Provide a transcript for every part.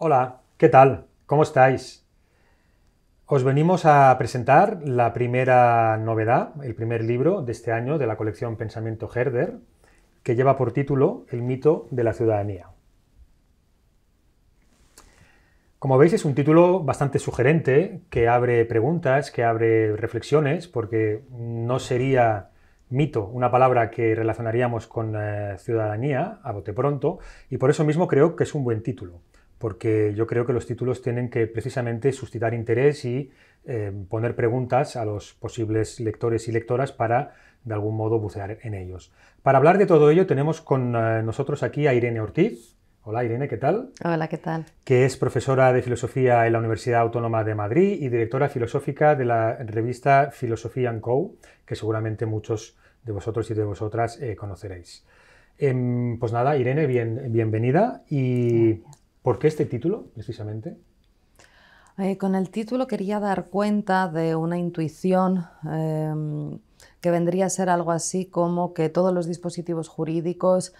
Hola, ¿qué tal? ¿Cómo estáis? Os venimos a presentar la primera novedad, el primer libro de este año de la colección Pensamiento Herder, que lleva por título El mito de la ciudadanía. Como veis es un título bastante sugerente, que abre preguntas, que abre reflexiones, porque no sería mito, una palabra que relacionaríamos con eh, ciudadanía a bote pronto, y por eso mismo creo que es un buen título porque yo creo que los títulos tienen que precisamente suscitar interés y eh, poner preguntas a los posibles lectores y lectoras para de algún modo bucear en ellos. Para hablar de todo ello tenemos con eh, nosotros aquí a Irene Ortiz. Hola Irene, ¿qué tal? Hola, ¿qué tal? Que es profesora de filosofía en la Universidad Autónoma de Madrid y directora filosófica de la revista Filosofía Co, que seguramente muchos de vosotros y de vosotras eh, conoceréis. Em, pues nada, Irene, bienvenida y... ¿Por qué este título, precisamente? Eh, con el título quería dar cuenta de una intuición em, que vendría a ser algo así como que todos los dispositivos jurídicos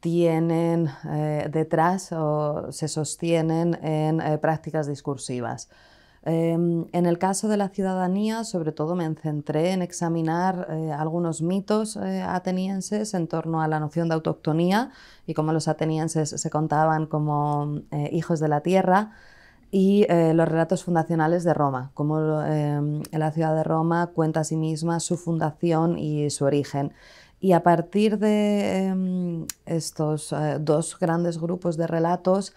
tienen eh, detrás o se sostienen en eh, prácticas discursivas. Em, en el caso de la ciudadanía, sobre todo me centré en examinar eh, algunos mitos eh, atenienses en torno a la noción de autoctonía y cómo los atenienses se contaban como eh, hijos de la tierra y los relatos fundacionales de Roma, cómo em, la ciudad de Roma cuenta a sí misma su fundación y su origen. Y a partir de em, estos dos grandes grupos de relatos,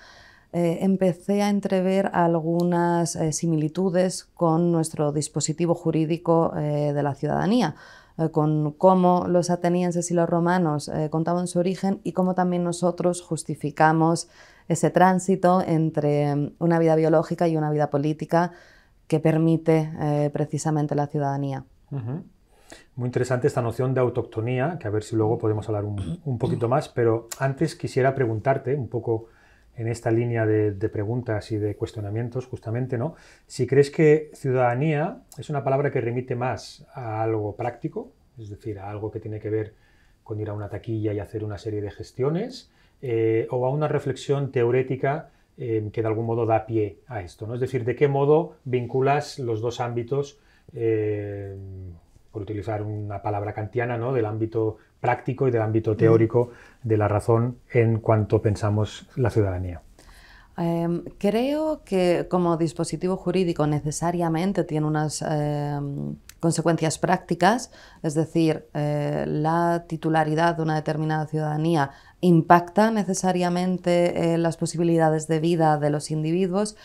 eh, empecé a entrever algunas eh, similitudes con nuestro dispositivo jurídico eh, de la ciudadanía, con cómo los atenienses y los romanos contaban su origen y cómo también nosotros justificamos ese tránsito entre mm, una vida biológica y una vida política que permite precisamente la ciudadanía. Muy interesante esta noción de autoctonía, que a ver si luego podemos hablar un, un poquito más, pero antes quisiera preguntarte un poco en esta línea de, preguntas y de cuestionamientos, justamente, ¿no? Si crees que ciudadanía es una palabra que remite más a algo práctico, es decir, a algo que tiene que ver con ir a una taquilla y hacer una serie de gestiones, eh, o a una reflexión teórica eh, que de algún modo da pie a esto, ¿no? Es decir, ¿de qué modo vinculas los dos ámbitos? Eh, por utilizar una palabra kantiana, ¿no? del ámbito práctico y del ámbito mm. teórico de la razón en cuanto pensamos la ciudadanía. Em, creo que como dispositivo jurídico necesariamente tiene unas em, consecuencias prácticas, es decir, eh, la titularidad de una determinada ciudadanía impacta necesariamente eh, las posibilidades de vida de los individuos,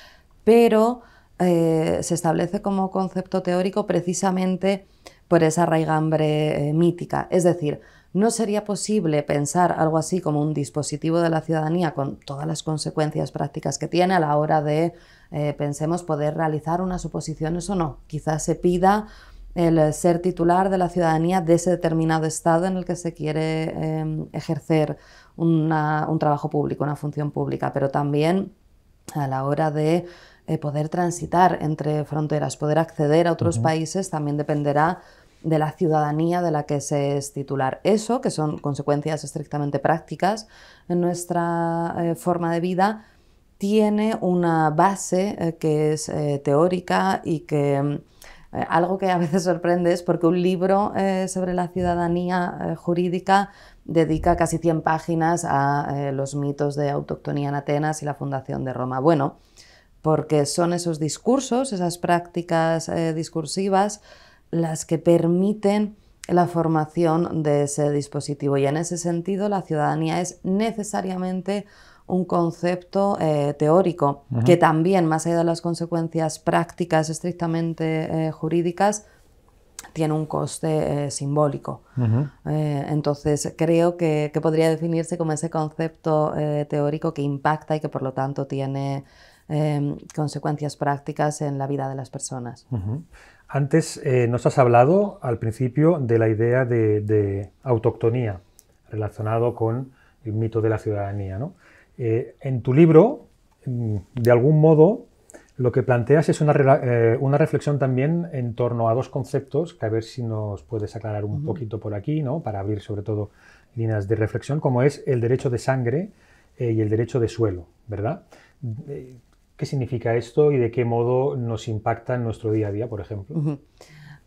pero eh, se establece como concepto teórico precisamente por esa raigambre mítica. Es decir, no sería posible pensar algo así como un dispositivo de la ciudadanía con todas las consecuencias prácticas que tiene a la hora de, eh, pensemos, poder realizar unas oposiciones o no. Quizás se pida el ser titular de la ciudadanía de ese determinado estado en el que se quiere em, ejercer un trabajo público, una función pública, pero también a la hora de eh, poder transitar entre fronteras, poder acceder a otros países, también dependerá de la ciudadanía de la que se es titular. Eso, que son consecuencias estrictamente prácticas en nuestra eh, forma de vida, tiene una base eh, que es eh, teórica y que mm, algo que a veces sorprende es porque un libro sobre la ciudadanía jurídica dedica casi 100 páginas a los mitos de autoctonía en Atenas y la fundación de Roma. Bueno, porque son esos discursos, esas prácticas discursivas, las que permiten la formación de ese dispositivo. Y en ese sentido, la ciudadanía es necesariamente un concepto eh, teórico, que también, más allá de las consecuencias prácticas estrictamente eh, jurídicas, tiene un coste eh, simbólico. entonces, creo que, podría definirse como ese concepto teórico que impacta y que, por lo tanto, tiene em, consecuencias prácticas en la vida de las personas. Antes eh, nos has hablado al principio de la idea de, autoctonía relacionado con el mito de la ciudadanía. ¿no? Eh, en tu libro, mm, de algún modo, lo que planteas es una, eh, una, reflexión también en torno a dos conceptos que a ver si nos puedes aclarar un poquito por aquí, ¿no? para abrir sobre todo líneas de reflexión, como es el derecho de sangre y el derecho de suelo, ¿verdad? ¿Qué significa esto y de qué modo nos impacta en nuestro día a día, por ejemplo?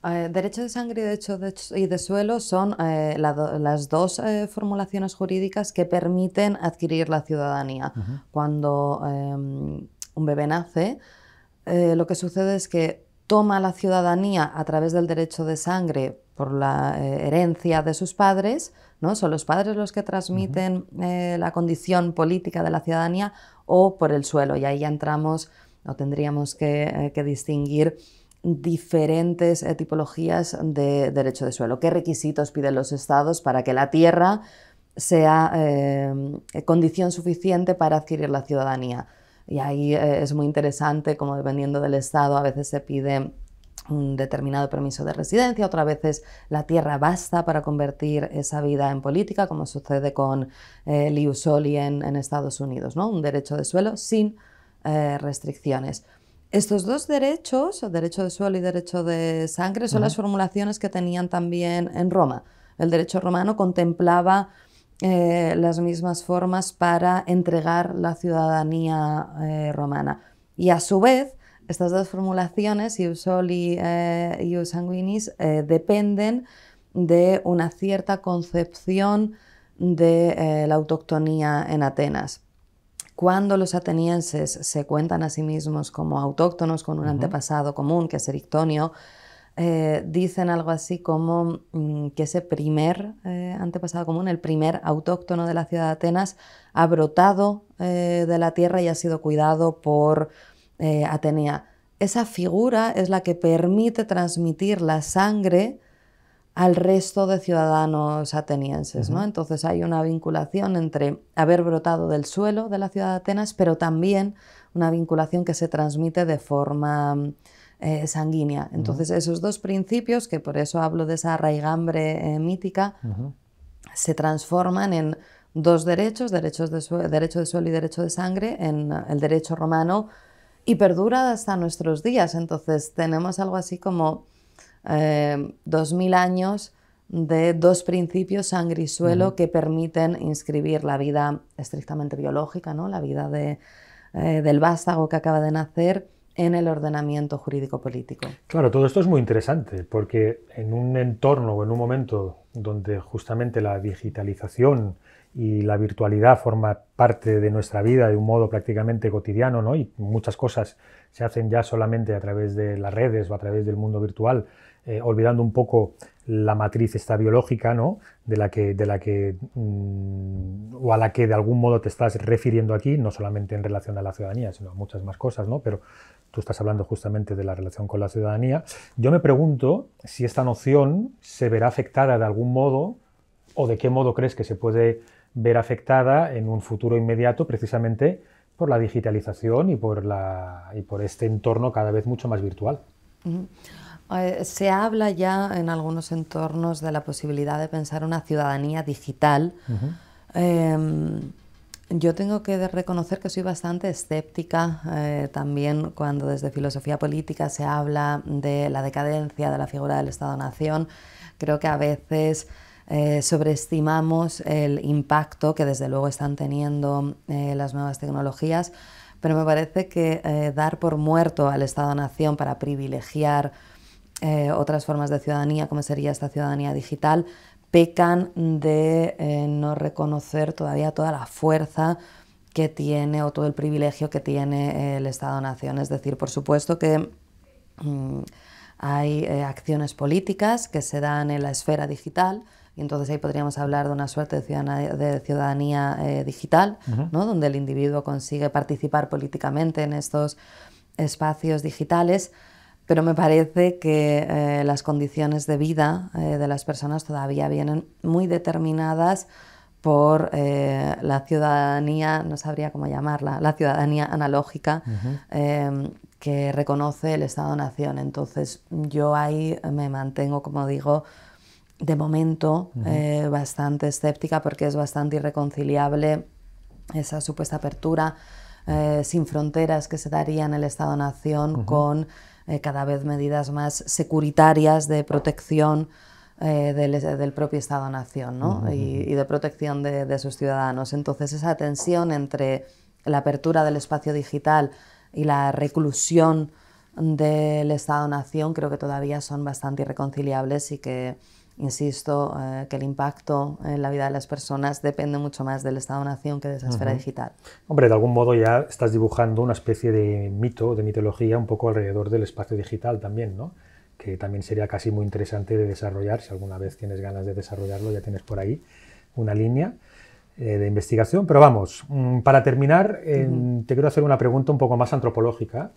Eh, derecho de sangre y derecho de, y de suelo son eh, las dos eh, formulaciones jurídicas que permiten adquirir la ciudadanía. Cuando em, un bebé nace, lo que sucede es que toma la ciudadanía a través del derecho de sangre por la herencia de sus padres, ¿Son los padres los que transmiten eh, la condición política de la ciudadanía o por el suelo? Y ahí entramos o tendríamos eh, que, distinguir diferentes eh, tipologías de derecho de suelo. ¿Qué requisitos piden los estados para que la tierra sea condición suficiente para adquirir la ciudadanía? Y ahí es muy interesante, como dependiendo del estado, a veces se pide un determinado permiso de residencia, otras veces la tierra basta para convertir esa vida en política, como sucede con eh, Liusoli Liu Soli en, Estados Unidos, ¿no? un derecho de suelo sin eh, restricciones. Estos dos derechos, derecho de suelo y derecho de sangre, son las formulaciones que tenían también en Roma. El derecho romano contemplaba eh, las mismas formas para entregar la ciudadanía romana. Y a su vez, estas dos formulaciones, ius soli y eh, ius sanguinis, eh, dependen de una cierta concepción de eh, la autoctonía en Atenas. Cuando los atenienses se cuentan a sí mismos como autóctonos con un antepasado común, que es Erictonio, dicen algo así como mm, que ese primer antepasado común, el primer autóctono de la ciudad de Atenas, ha brotado de la tierra y ha sido cuidado por eh, Atenea. Esa figura es la que permite transmitir la sangre al resto de ciudadanos atenienses. Entonces hay una vinculación entre haber brotado del suelo de la ciudad de Atenas, pero también una vinculación que se transmite de forma eh, sanguínea. Entonces esos dos principios, que por eso hablo de esa raigambre eh, mítica, se transforman en dos derechos, derecho de suelo y derecho de sangre, en el derecho romano y perdura hasta nuestros días. Entonces tenemos algo así como eh, dos años de dos principios sangre y suelo que permiten inscribir la vida estrictamente biológica, ¿no? la vida eh, del vástago que acaba de nacer en el ordenamiento jurídico-político. Claro, todo esto es muy interesante porque en un entorno o en un momento donde justamente la digitalización y la virtualidad forma parte de nuestra vida de un modo prácticamente cotidiano, ¿no? Y muchas cosas se hacen ya solamente a través de las redes o a través del mundo virtual, eh, olvidando un poco la matriz esta biológica, ¿no? De la que, de la que mm, o a la que de algún modo te estás refiriendo aquí, no solamente en relación a la ciudadanía, sino a muchas más cosas, ¿no? Pero tú estás hablando justamente de la relación con la ciudadanía. Yo me pregunto si esta noción se verá afectada de algún modo o de qué modo crees que se puede ver afectada en un futuro inmediato precisamente por la digitalización y por, y por este entorno cada vez mucho más virtual. Eh, se habla ya en algunos entornos de la posibilidad de pensar una ciudadanía digital. Em, yo tengo que reconocer que soy bastante escéptica eh, también cuando desde filosofía política se habla de la decadencia de la figura del Estado-Nación. Creo que a veces eh, sobreestimamos el impacto que desde luego están teniendo eh, las nuevas tecnologías, pero me parece que eh, dar por muerto al Estado-Nación para privilegiar otras formas de ciudadanía, como sería esta ciudadanía digital, pecan de no reconocer todavía toda la fuerza que tiene o todo el privilegio que tiene el Estado-Nación. Es decir, por supuesto que... Mm, hay acciones políticas que se dan en la esfera digital, y entonces ahí podríamos hablar de una suerte de ciudadanía, eh, digital, donde el individuo consigue participar políticamente en estos espacios digitales, pero me parece que eh, las condiciones de vida eh, de las personas todavía vienen muy determinadas por la ciudadanía, no sabría cómo llamarla, la ciudadanía analógica em, que reconoce el Estado-Nación. Entonces yo ahí me mantengo, como digo, de momento eh, bastante escéptica porque es bastante irreconciliable esa supuesta apertura eh, sin fronteras que se daría en el Estado-Nación con eh, cada vez medidas más securitarias de protección del, propio Estado-Nación y, de protección de, sus ciudadanos. Entonces esa tensión entre la apertura del espacio digital y la reclusión del Estado-Nación creo que todavía son bastante irreconciliables y que Insisto eh, que el impacto en la vida de las personas depende mucho más del Estado-nación que de esa esfera digital. Hombre, de algún modo ya estás dibujando una especie de mito, de mitología un poco alrededor del espacio digital también, ¿no? que también sería casi muy interesante de desarrollar, si alguna vez tienes ganas de desarrollarlo, ya tienes por ahí una línea eh, de investigación. Pero vamos, mm, para terminar, eh, te quiero hacer una pregunta un poco más antropológica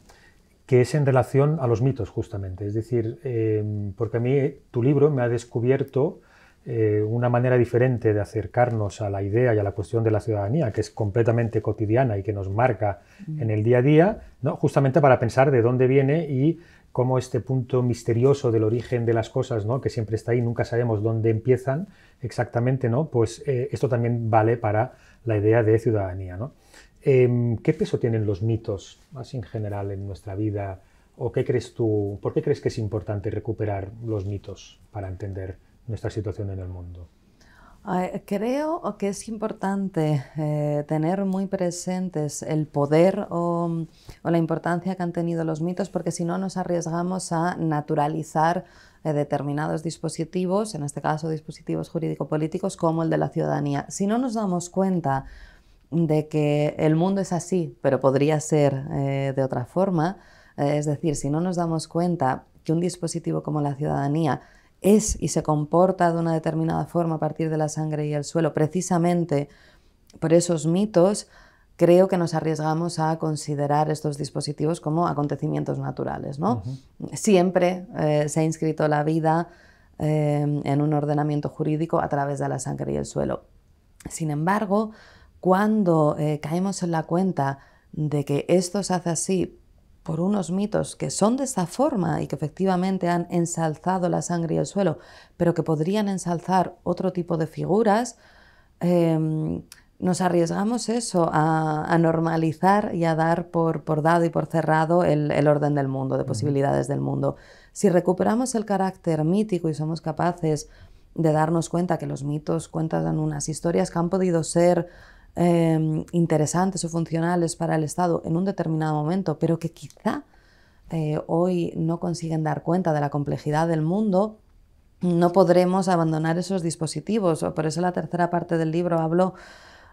que es en relación a los mitos, justamente. Es decir, em, porque a mí eh, tu libro me ha descubierto eh, una manera diferente de acercarnos a la idea y a la cuestión de la ciudadanía, que es completamente cotidiana y que nos marca en el día a día, ¿no? justamente para pensar de dónde viene y cómo este punto misterioso del origen de las cosas, ¿no? que siempre está ahí, nunca sabemos dónde empiezan exactamente, ¿no? pues eh, esto también vale para la idea de ciudadanía. ¿no? Em, ¿Qué peso tienen los mitos más en general en nuestra vida? ¿O qué crees tú, por qué crees que es importante recuperar los mitos para entender nuestra situación en el mundo? Creo que es importante eh, tener muy presentes el poder o, la importancia que han tenido los mitos, porque si no nos arriesgamos a naturalizar eh, determinados dispositivos, en este caso dispositivos jurídico-políticos como el de la ciudadanía. Si no nos damos cuenta de que el mundo es así, pero podría ser eh, de otra forma. Eh, es decir, si no nos damos cuenta que un dispositivo como la ciudadanía es y se comporta de una determinada forma a partir de la sangre y el suelo, precisamente por esos mitos, creo que nos arriesgamos a considerar estos dispositivos como acontecimientos naturales. ¿no? Siempre eh, se ha inscrito la vida en un ordenamiento jurídico a través de la sangre y el suelo. Sin embargo, cuando eh, caemos en la cuenta de que esto se hace así por unos mitos que son de esta forma y que efectivamente han ensalzado la sangre y el suelo, pero que podrían ensalzar otro tipo de figuras, em, nos arriesgamos eso, a, normalizar y a dar por, dado y por cerrado el, orden del mundo, de posibilidades del mundo. Si recuperamos el carácter mítico y somos capaces de darnos cuenta que los mitos cuentan unas historias que han podido ser Em, interesantes o funcionales para el Estado en un determinado momento, pero que quizá eh, hoy no consiguen dar cuenta de la complejidad del mundo, no podremos abandonar esos dispositivos. Por eso la tercera parte del libro habló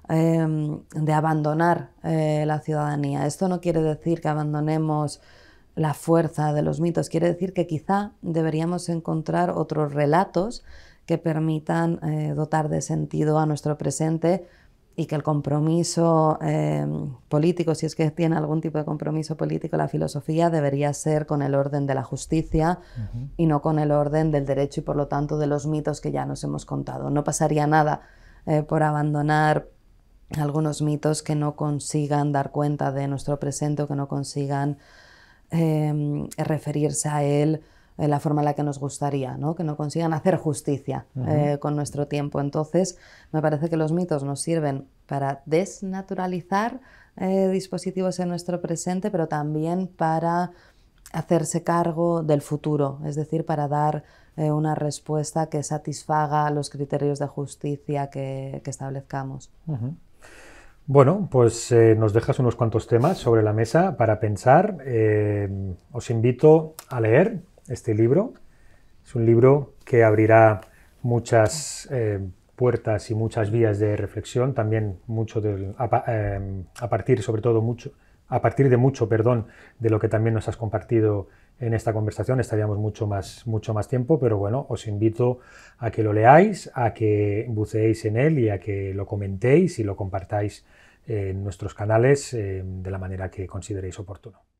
em, de abandonar eh, la ciudadanía. Esto no quiere decir que abandonemos la fuerza de los mitos. Quiere decir que quizá deberíamos encontrar otros relatos que permitan eh, dotar de sentido a nuestro presente y que el compromiso eh, político, si es que tiene algún tipo de compromiso político, la filosofía debería ser con el orden de la justicia y no con el orden del derecho y por lo tanto de los mitos que ya nos hemos contado. No pasaría nada eh, por abandonar algunos mitos que no consigan dar cuenta de nuestro presente o que no consigan eh, referirse a él eh, la forma en la que nos gustaría, ¿no? que no consigan hacer justicia eh, con nuestro tiempo. Entonces, me parece que los mitos nos sirven para desnaturalizar eh, dispositivos en nuestro presente, pero también para hacerse cargo del futuro, es decir, para dar una respuesta que satisfaga los criterios de justicia que, establezcamos. Bueno, pues nos dejas unos cuantos temas sobre la mesa para pensar. os invito a leer este libro. Es un libro que abrirá muchas eh, puertas y muchas vías de reflexión, también mucho eh, a, partir, sobre todo, mucho, a partir de mucho, perdón, de lo que también nos has compartido en esta conversación. Estaríamos mucho más, mucho más tiempo, pero bueno, os invito a que lo leáis, a que buceéis en él y a que lo comentéis y lo compartáis en nuestros canales eh, de la manera que consideréis oportuno.